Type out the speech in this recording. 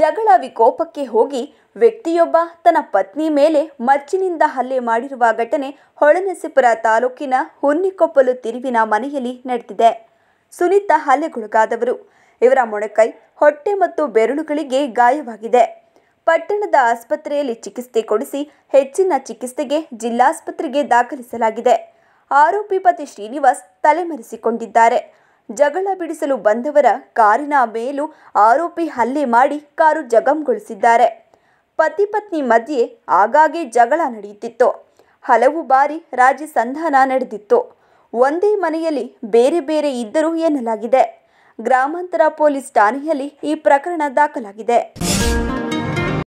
ಜಗಳ ವಿಕೋಪಕ್ಕೆ ಹೋಗಿ ವ್ಯಕ್ತಿಯೊಬ್ಬ ತನ್ನ ಪತ್ನಿ ಮೇಲೆ ಮಚ್ಚಿನಿಂದ ಹಲ್ಲೆ ಮಾಡಿರುವ ಘಟನೆ ಹೊಳೆನಸಿಪುರ ತಾಲೂಕಿನ ಹುನ್ನಿಕೊಪ್ಪಲು ತಿರುವಿನ ಮನೆಯಲ್ಲಿ ನಡೆದಿದೆ ಸುನೀತಾ ಹಲ್ಲೆಗೊಳಗಾದವರು ಇವರ ಮೊಣಕೈ ಹೊಟ್ಟೆ ಮತ್ತು ಬೆರಳುಗಳಿಗೆ ಗಾಯವಾಗಿದೆ ಪಟ್ಟಣದ ಆಸ್ಪತ್ರೆಯಲ್ಲಿ ಚಿಕಿತ್ಸೆ ಕೊಡಿಸಿ ಹೆಚ್ಚಿನ ಚಿಕಿತ್ಸೆಗೆ ಜಿಲ್ಲಾಸ್ಪತ್ರೆಗೆ ದಾಖಲಿಸಲಾಗಿದೆ ಆರೋಪಿ ಪತಿ ಶ್ರೀನಿವಾಸ್ ತಲೆಮರೆಸಿಕೊಂಡಿದ್ದಾರೆ ಜಗಳ ಬಿಡಿಸಲು ಬಂದವರ ಕಾರಿನ ಮೇಲೂ ಆರೋಪಿ ಹಲ್ಲೆ ಮಾಡಿ ಕಾರು ಜಗಂಗೊಳಿಸಿದ್ದಾರೆ ಪತಿ ಪತ್ನಿ ಮಧ್ಯೆ ಆಗಾಗ್ಗೆ ಜಗಳ ನಡೆಯುತ್ತಿತ್ತು ಹಲವು ಬಾರಿ ರಾಜಿ ಸಂಧಾನ ನಡೆದಿತ್ತು ಒಂದೇ ಮನೆಯಲ್ಲಿ ಬೇರೆ ಬೇರೆ ಇದ್ದರೂ ಎನ್ನಲಾಗಿದೆ ಗ್ರಾಮಾಂತರ ಪೊಲೀಸ್ ಠಾಣೆಯಲ್ಲಿ ಈ ಪ್ರಕರಣ ದಾಖಲಾಗಿದೆ